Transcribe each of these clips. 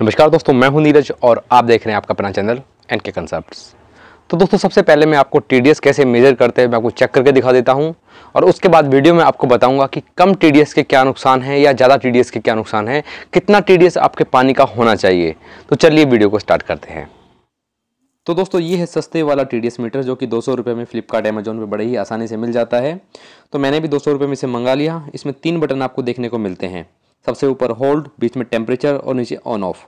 नमस्कार दोस्तों मैं हूं नीरज और आप देख रहे हैं आपका अपना चैनल एन के कंसेप्ट तो दोस्तों सबसे पहले मैं आपको टी कैसे मेज़र करते हैं मैं आपको चेक करके दिखा देता हूं और उसके बाद वीडियो में आपको बताऊंगा कि कम टी के क्या नुकसान है या ज़्यादा टी के क्या नुकसान है कितना टी आपके पानी का होना चाहिए तो चलिए वीडियो को स्टार्ट करते हैं तो दोस्तों ये है सस्ते वाला टी मीटर जो कि दो सौ रुपये में फ्लिपकार्ट अमेजोन पर बड़े ही आसानी से मिल जाता है तो मैंने भी दो सौ रुपये में इसे मंगा लिया इसमें तीन बटन आपको देखने को मिलते हैं सबसे ऊपर होल्ड बीच में टेम्परेचर और नीचे ऑन ऑफ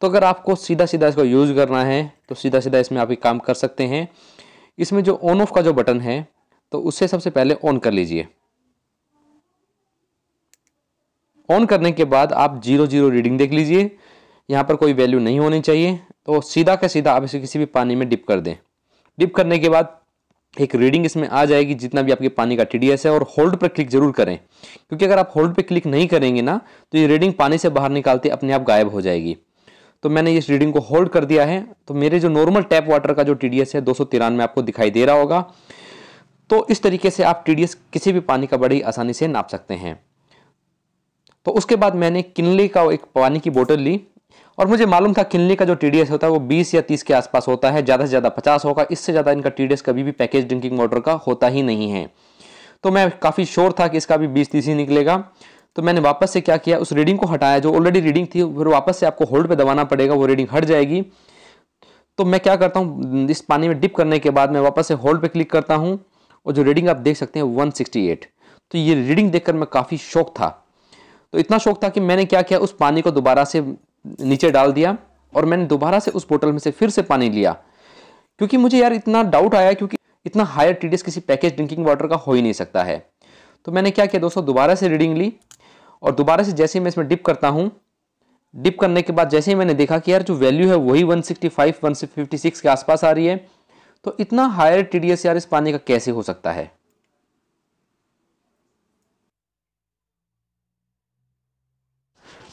तो अगर आपको सीधा सीधा इसको यूज़ करना है तो सीधा सीधा इसमें आप ये काम कर सकते हैं इसमें जो ऑन ऑफ का जो बटन है तो उससे सबसे पहले ऑन कर लीजिए ऑन करने के बाद आप जीरो जीरो रीडिंग देख लीजिए यहाँ पर कोई वैल्यू नहीं होनी चाहिए तो सीधा का सीधा आप इसे किसी भी पानी में डिप कर दें डिप करने के बाद एक रीडिंग इसमें आ जाएगी जितना भी आपके पानी का टीडीएस है और होल्ड पर क्लिक जरूर करें क्योंकि अगर आप होल्ड पर क्लिक नहीं करेंगे ना तो ये रीडिंग पानी से बाहर निकालते अपने आप गायब हो जाएगी तो मैंने इस रीडिंग को होल्ड कर दिया है तो मेरे जो नॉर्मल टैप वाटर का जो टी है दो में आपको दिखाई दे रहा होगा तो इस तरीके से आप टी किसी भी पानी का बड़ी आसानी से नाप सकते हैं तो उसके बाद मैंने किनले का एक पानी की बोतल ली और मुझे मालूम था किनली का जो टी होता है वो 20 या 30 के आसपास होता है ज़्यादा से ज़्यादा 50 होगा इससे ज़्यादा इनका टी कभी भी पैकेज ड्रिंकिंग वाटर का होता ही नहीं है तो मैं काफ़ी श्योर था कि इसका भी बीस तीस ही निकलेगा तो मैंने वापस से क्या किया उस रीडिंग को हटाया जो ऑलरेडी रीडिंग थी फिर वापस से आपको होल्ड पे दबाना पड़ेगा वो रीडिंग हट जाएगी तो मैं क्या करता हूँ इस पानी में डिप करने के बाद मैं वापस से होल्ड पे क्लिक करता हूँ और जो रीडिंग आप देख सकते हैं 168 तो ये रीडिंग देखकर मैं काफ़ी शौक था तो इतना शौक था कि मैंने क्या किया उस पानी को दोबारा से नीचे डाल दिया और मैंने दोबारा से उस बोतल में से फिर से पानी लिया क्योंकि मुझे यार इतना डाउट आया क्योंकि इतना हायर टी किसी पैकेज ड्रिंकिंग वाटर का हो ही नहीं सकता है तो मैंने क्या किया दोस्तों दोबारा से रीडिंग ली और दोबारा से जैसे ही मैं इसमें डिप करता हूँ डिप करने के बाद जैसे ही मैंने देखा कि यार जो वैल्यू है वही 165, 156 के आसपास आ रही है तो इतना हायर टी यार इस पानी का कैसे हो सकता है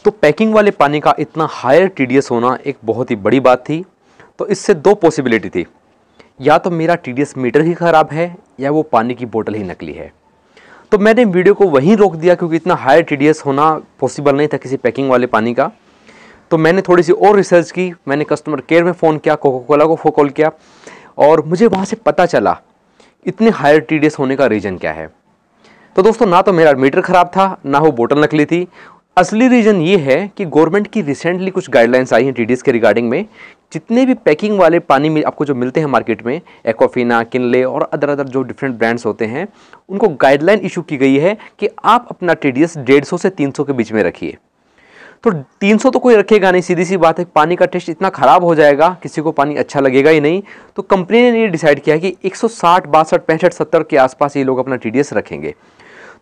तो पैकिंग वाले पानी का इतना हायर टी होना एक बहुत ही बड़ी बात थी तो इससे दो पॉसिबिलिटी थी या तो मेरा टी मीटर ही ख़राब है या वो पानी की बोतल ही नकली है तो मैंने वीडियो को वहीं रोक दिया क्योंकि इतना हायर टी होना पॉसिबल नहीं था किसी पैकिंग वाले पानी का तो मैंने थोड़ी सी और रिसर्च की मैंने कस्टमर केयर में फ़ोन किया कोको कोला को कॉल किया और मुझे वहाँ से पता चला इतने हायर टी होने का रीज़न क्या है तो दोस्तों ना तो मेरा मीटर ख़राब था ना वो बोतल नकली थी असली रीज़न ये है कि गवर्नमेंट की रिसेंटली कुछ गाइडलाइंस आई हैं टी के रिगार्डिंग में जितने भी पैकिंग वाले पानी में आपको जो मिलते हैं मार्केट में एकोफिना किनले और अदर अदर जो डिफरेंट ब्रांड्स होते हैं उनको गाइडलाइन इशू की गई है कि आप अपना टी डी से तीन के बीच में रखिए तो 300 तो कोई रखेगा नहीं सीधी सी बात है पानी का टेस्ट इतना ख़राब हो जाएगा किसी को पानी अच्छा लगेगा ही नहीं तो कंपनी ने ये डिसाइड किया है कि एक बासठ पैंसठ सत्तर के आसपास ये लोग अपना टी रखेंगे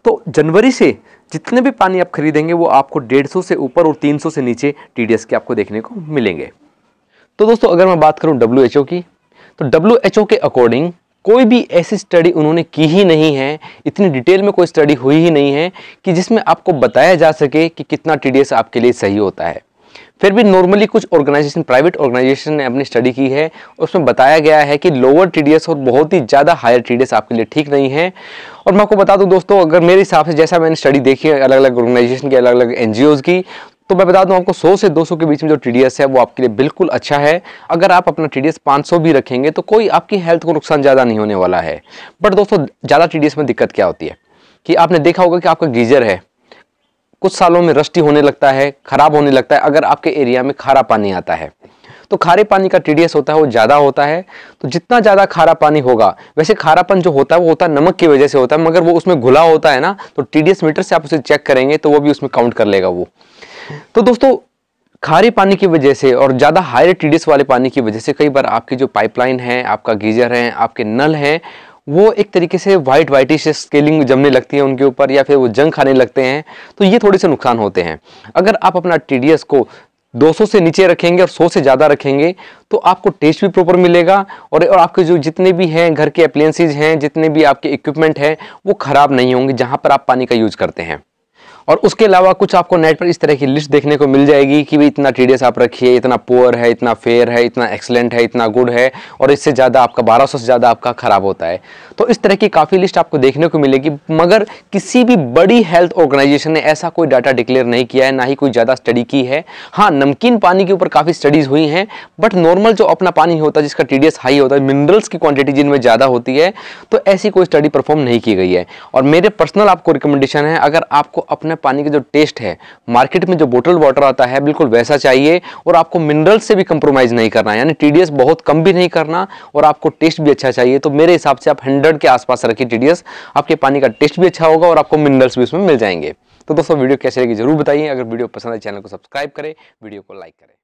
तो जनवरी से जितने भी पानी आप खरीदेंगे वो आपको 150 से ऊपर और 300 से नीचे टी के आपको देखने को मिलेंगे तो दोस्तों अगर मैं बात करूँ डब्ल्यू की तो डब्ल्यू के अकॉर्डिंग कोई भी ऐसी स्टडी उन्होंने की ही नहीं है इतनी डिटेल में कोई स्टडी हुई ही नहीं है कि जिसमें आपको बताया जा सके कि कितना टी आपके लिए सही होता है फिर भी नॉर्मली कुछ ऑर्गेनाइजेशन प्राइवेट ऑर्गेनाइजेशन ने अपनी स्टडी की है उसमें बताया गया है कि लोअर टी और बहुत ही ज़्यादा हायर टी आपके लिए ठीक नहीं है और मैं आपको बता दूं दोस्तों अगर मेरे हिसाब से जैसा मैंने स्टडी देखी है अलग अलग ऑर्गेनाइजेशन की अलग अलग एन की तो मैं बता दूं आपको 100 से 200 के बीच में जो टी है वो आपके लिए बिल्कुल अच्छा है अगर आप अपना टी 500 भी रखेंगे तो कोई आपकी हेल्थ को नुकसान ज़्यादा नहीं होने वाला है बट दोस्तों ज़्यादा टी में दिक्कत क्या होती है कि आपने देखा होगा कि आपका गीजर है कुछ सालों में रष्टी होने लगता है खराब होने लगता है अगर आपके एरिया में खारा पानी आता है तो खारे पानी का टीडीएस होता है वो ज़्यादा होता है तो जितना ज़्यादा खारा पानी होगा वैसे खारापन जो होता है वो होता है नमक की वजह से होता है मगर वो उसमें घुला होता है ना तो टीडीएस मीटर से आप उसे चेक करेंगे तो वो भी उसमें काउंट कर लेगा वो तो दोस्तों खारे पानी की वजह से और ज़्यादा हायर टीडीएस वाले पानी की वजह से कई बार आपकी जो पाइपलाइन है आपका गीजर है आपके नल हैं वो एक तरीके से वाइट वाइटिश स्केलिंग जमने लगती है उनके ऊपर या फिर वो जंग खाने लगते हैं तो ये थोड़े से नुकसान होते हैं अगर आप अपना टी को 200 से नीचे रखेंगे और 100 से ज़्यादा रखेंगे तो आपको टेस्ट भी प्रॉपर मिलेगा और और आपके जो जितने भी हैं घर के अप्लायंसेज हैं जितने भी आपके इक्विपमेंट हैं वो ख़राब नहीं होंगे जहाँ पर आप पानी का यूज़ करते हैं और उसके अलावा कुछ आपको नेट पर इस तरह की लिस्ट देखने को मिल जाएगी कि भाई इतना टीडीएस आप रखिए इतना पुअर है इतना फेयर है इतना एक्सलेंट है इतना गुड है और इससे ज़्यादा आपका बारह से ज़्यादा आपका ख़राब होता है तो इस तरह की काफ़ी लिस्ट आपको देखने को मिलेगी मगर किसी भी बड़ी हेल्थ ऑर्गेनाइजेशन ने ऐसा कोई डाटा डिक्लेयर नहीं किया है ना ही कोई ज़्यादा स्टडी की है हाँ नमकीन पानी के ऊपर काफ़ी स्टडीज़ हुई हैं बट नॉर्मल जो अपना पानी होता है जिसका टी हाई होता है मिनरल्स की क्वान्टिटी जिनमें ज़्यादा होती है तो ऐसी कोई स्टडी परफॉर्म नहीं की गई है और मेरे पर्सनल आपको रिकमेंडेशन है अगर आपको अपने पानी का जो टेस्ट है मार्केट में जो बोटल वाटर आता है बिल्कुल वैसा चाहिए और आपको मिनरल से भी कंप्रोमाइज़ नहीं करना यानी टी बहुत कम भी नहीं करना और आपको टेस्ट भी अच्छा चाहिए तो मेरे हिसाब से आप हंड्रेड के आसपास रखिए टी आपके पानी का टेस्ट भी अच्छा होगा और आपको मिनरल्स भी उसमें मिल जाएंगे तो दोस्तों वीडियो कैसे लगी जरूर बताइए अगर वीडियो पसंद आए चैनल को सब्सक्राइब करें वीडियो को लाइक करें